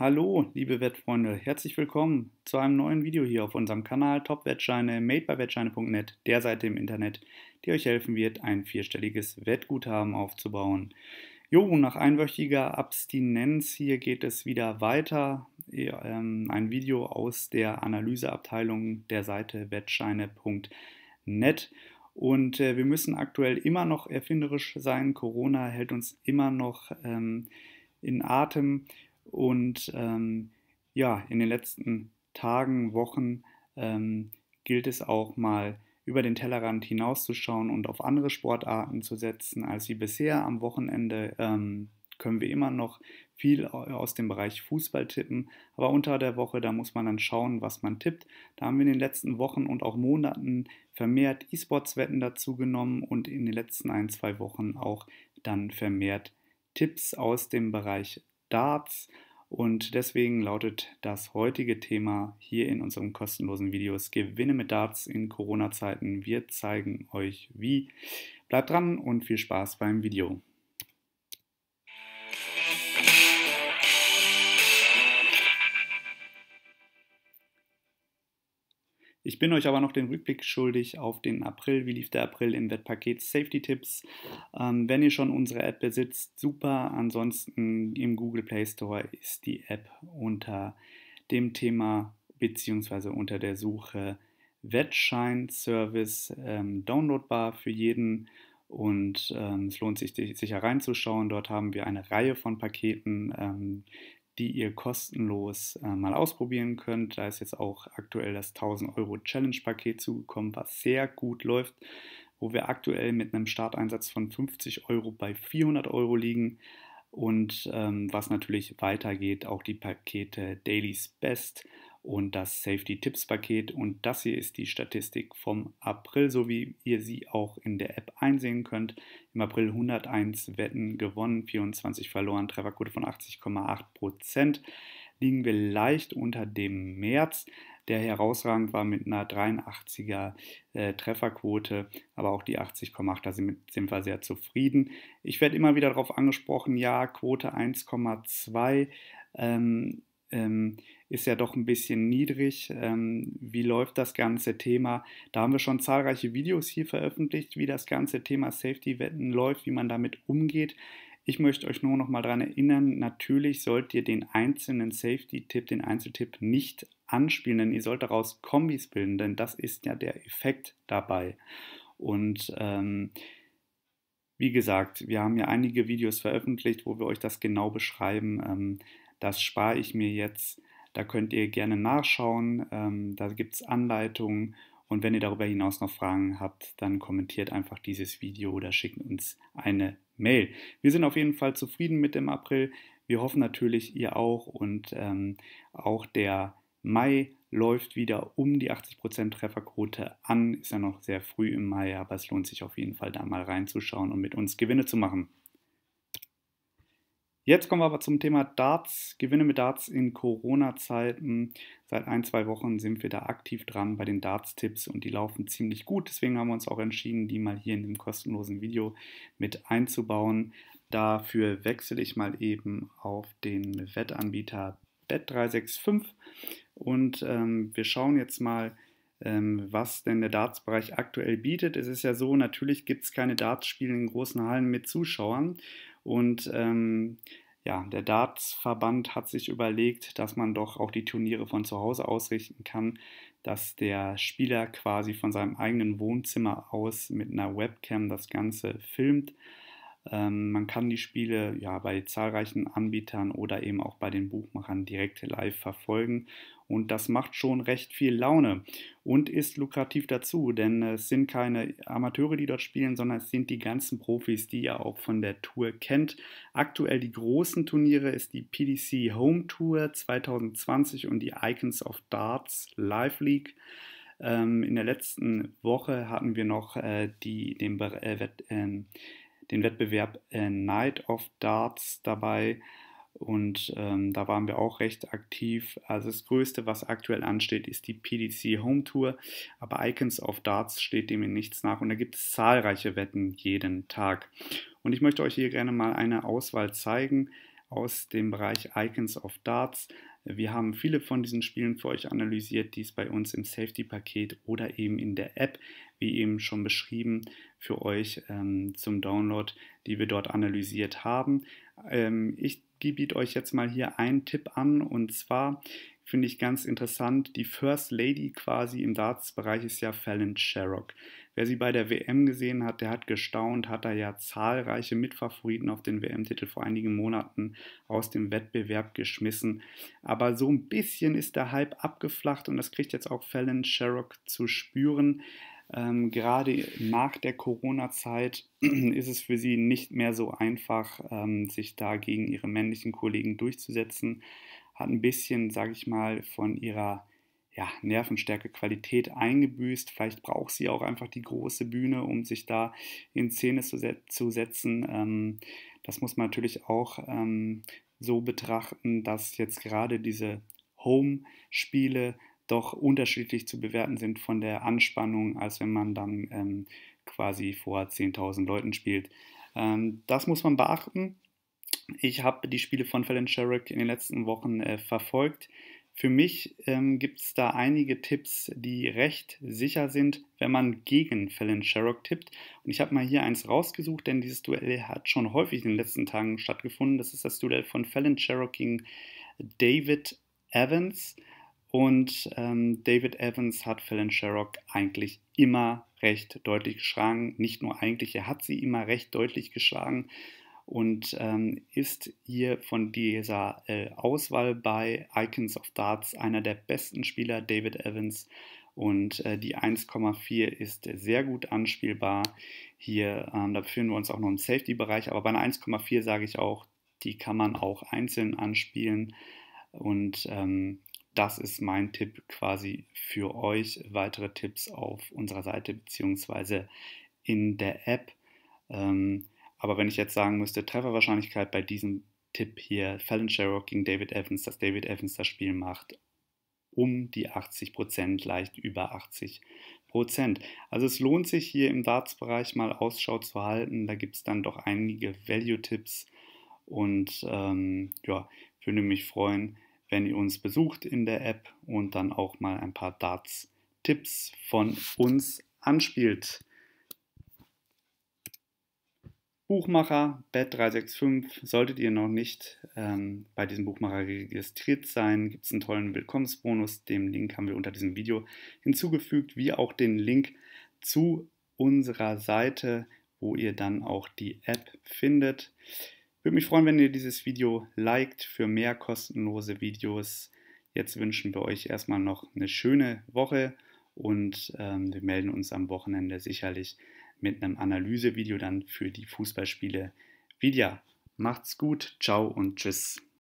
Hallo, liebe Wettfreunde, herzlich willkommen zu einem neuen Video hier auf unserem Kanal Top Wettscheine made by Wettscheine.net, der Seite im Internet, die euch helfen wird, ein vierstelliges Wettguthaben aufzubauen. Jo, nach einwöchiger Abstinenz hier geht es wieder weiter. Ähm, ein Video aus der Analyseabteilung der Seite Wettscheine.net. Und äh, wir müssen aktuell immer noch erfinderisch sein. Corona hält uns immer noch ähm, in Atem. Und ähm, ja, in den letzten Tagen, Wochen ähm, gilt es auch mal über den Tellerrand hinauszuschauen und auf andere Sportarten zu setzen als wie bisher. Am Wochenende ähm, können wir immer noch viel aus dem Bereich Fußball tippen, aber unter der Woche, da muss man dann schauen, was man tippt. Da haben wir in den letzten Wochen und auch Monaten vermehrt E-Sports-Wetten dazugenommen und in den letzten ein, zwei Wochen auch dann vermehrt Tipps aus dem Bereich Darts. Und deswegen lautet das heutige Thema hier in unserem kostenlosen Video Gewinne mit Darts in Corona-Zeiten. Wir zeigen euch wie. Bleibt dran und viel Spaß beim Video. Ich bin euch aber noch den Rückblick schuldig auf den April. Wie lief der April im Wettpaket Safety Tipps? Ähm, wenn ihr schon unsere App besitzt, super. Ansonsten im Google Play Store ist die App unter dem Thema bzw. unter der Suche Wettschein-Service ähm, downloadbar für jeden. Und ähm, es lohnt sich, sicher reinzuschauen. Dort haben wir eine Reihe von Paketen, ähm, die ihr kostenlos äh, mal ausprobieren könnt. Da ist jetzt auch aktuell das 1000 Euro Challenge Paket zugekommen, was sehr gut läuft, wo wir aktuell mit einem Starteinsatz von 50 Euro bei 400 Euro liegen und ähm, was natürlich weitergeht, auch die Pakete Daily's Best und das Safety-Tipps-Paket. Und das hier ist die Statistik vom April, so wie ihr sie auch in der App einsehen könnt. Im April 101 Wetten gewonnen, 24 verloren, Trefferquote von 80,8 Prozent. Liegen wir leicht unter dem März, der herausragend war mit einer 83er äh, Trefferquote, aber auch die 80,8, da sind, sind wir sehr zufrieden. Ich werde immer wieder darauf angesprochen, ja, Quote 1,2. Ähm, ähm, ist ja doch ein bisschen niedrig. Ähm, wie läuft das ganze Thema? Da haben wir schon zahlreiche Videos hier veröffentlicht, wie das ganze Thema Safety-Wetten läuft, wie man damit umgeht. Ich möchte euch nur noch mal daran erinnern, natürlich sollt ihr den einzelnen Safety-Tipp, den Einzeltipp nicht anspielen, denn ihr sollt daraus Kombis bilden, denn das ist ja der Effekt dabei. Und ähm, wie gesagt, wir haben ja einige Videos veröffentlicht, wo wir euch das genau beschreiben. Ähm, das spare ich mir jetzt. Da könnt ihr gerne nachschauen. Ähm, da gibt es Anleitungen. Und wenn ihr darüber hinaus noch Fragen habt, dann kommentiert einfach dieses Video oder schickt uns eine Mail. Wir sind auf jeden Fall zufrieden mit dem April. Wir hoffen natürlich, ihr auch. Und ähm, auch der Mai läuft wieder um die 80% Trefferquote an. Ist ja noch sehr früh im Mai, aber es lohnt sich auf jeden Fall da mal reinzuschauen und mit uns Gewinne zu machen. Jetzt kommen wir aber zum Thema Darts, Gewinne mit Darts in Corona-Zeiten. Seit ein, zwei Wochen sind wir da aktiv dran bei den Darts-Tipps und die laufen ziemlich gut. Deswegen haben wir uns auch entschieden, die mal hier in dem kostenlosen Video mit einzubauen. Dafür wechsle ich mal eben auf den Wettanbieter Bet365 und ähm, wir schauen jetzt mal, ähm, was denn der Darts-Bereich aktuell bietet. Es ist ja so, natürlich gibt es keine Darts-Spiele in großen Hallen mit Zuschauern. Und ähm, ja, der Darts-Verband hat sich überlegt, dass man doch auch die Turniere von zu Hause ausrichten kann, dass der Spieler quasi von seinem eigenen Wohnzimmer aus mit einer Webcam das Ganze filmt. Ähm, man kann die Spiele ja bei zahlreichen Anbietern oder eben auch bei den Buchmachern direkt live verfolgen und das macht schon recht viel Laune und ist lukrativ dazu, denn es sind keine Amateure, die dort spielen, sondern es sind die ganzen Profis, die ihr auch von der Tour kennt. Aktuell die großen Turniere ist die PDC Home Tour 2020 und die Icons of Darts Live League ähm, in der letzten Woche hatten wir noch äh, die, den, äh, ähm, den, Wettbewerb äh, Night of Darts dabei. Und ähm, da waren wir auch recht aktiv. Also das Größte, was aktuell ansteht, ist die PDC Home Tour. Aber Icons of Darts steht dem in nichts nach. Und da gibt es zahlreiche Wetten jeden Tag. Und ich möchte euch hier gerne mal eine Auswahl zeigen aus dem Bereich Icons of Darts. Wir haben viele von diesen Spielen für euch analysiert, die es bei uns im Safety-Paket oder eben in der App wie eben schon beschrieben, für euch ähm, zum Download, die wir dort analysiert haben. Ähm, ich biete euch jetzt mal hier einen Tipp an und zwar finde ich ganz interessant, die First Lady quasi im Darts-Bereich ist ja Fallon Sherrock. Wer sie bei der WM gesehen hat, der hat gestaunt, hat da ja zahlreiche Mitfavoriten auf den WM-Titel vor einigen Monaten aus dem Wettbewerb geschmissen. Aber so ein bisschen ist der Hype abgeflacht und das kriegt jetzt auch Fallon Sherrock zu spüren. Ähm, gerade nach der Corona-Zeit ist es für sie nicht mehr so einfach, ähm, sich da gegen ihre männlichen Kollegen durchzusetzen. Hat ein bisschen, sage ich mal, von ihrer ja, Nervenstärke, Qualität eingebüßt. Vielleicht braucht sie auch einfach die große Bühne, um sich da in Szene zu, se zu setzen. Ähm, das muss man natürlich auch ähm, so betrachten, dass jetzt gerade diese Home-Spiele doch unterschiedlich zu bewerten sind von der Anspannung, als wenn man dann ähm, quasi vor 10.000 Leuten spielt. Ähm, das muss man beachten. Ich habe die Spiele von Fallon Sherrick in den letzten Wochen äh, verfolgt. Für mich ähm, gibt es da einige Tipps, die recht sicher sind, wenn man gegen Fallon Sherrock tippt. Und ich habe mal hier eins rausgesucht, denn dieses Duell hat schon häufig in den letzten Tagen stattgefunden. Das ist das Duell von Fallon Sherrock gegen David Evans. Und ähm, David Evans hat Fallon Sherrock eigentlich immer recht deutlich geschlagen. Nicht nur eigentlich, er hat sie immer recht deutlich geschlagen und ähm, ist hier von dieser äh, Auswahl bei Icons of Darts einer der besten Spieler, David Evans. Und äh, die 1,4 ist sehr gut anspielbar. Hier, ähm, da befinden wir uns auch noch im Safety-Bereich, aber bei einer 1,4 sage ich auch, die kann man auch einzeln anspielen. Und ähm, das ist mein Tipp quasi für euch. Weitere Tipps auf unserer Seite bzw. in der App. Ähm, aber wenn ich jetzt sagen müsste, Trefferwahrscheinlichkeit bei diesem Tipp hier, Fallon Sherrock gegen David Evans, dass David Evans das Spiel macht, um die 80 Prozent, leicht über 80 Prozent. Also es lohnt sich hier im Darts-Bereich mal Ausschau zu halten. Da gibt es dann doch einige Value-Tipps und ähm, ja, würde mich freuen, wenn ihr uns besucht in der App und dann auch mal ein paar Darts-Tipps von uns anspielt. Buchmacher Bet365 solltet ihr noch nicht ähm, bei diesem Buchmacher registriert sein, gibt es einen tollen Willkommensbonus. Den Link haben wir unter diesem Video hinzugefügt, wie auch den Link zu unserer Seite, wo ihr dann auch die App findet. Würde mich freuen, wenn ihr dieses Video liked. Für mehr kostenlose Videos. Jetzt wünschen wir euch erstmal noch eine schöne Woche und ähm, wir melden uns am Wochenende sicherlich mit einem Analysevideo dann für die Fußballspiele. wieder. macht's gut, ciao und tschüss.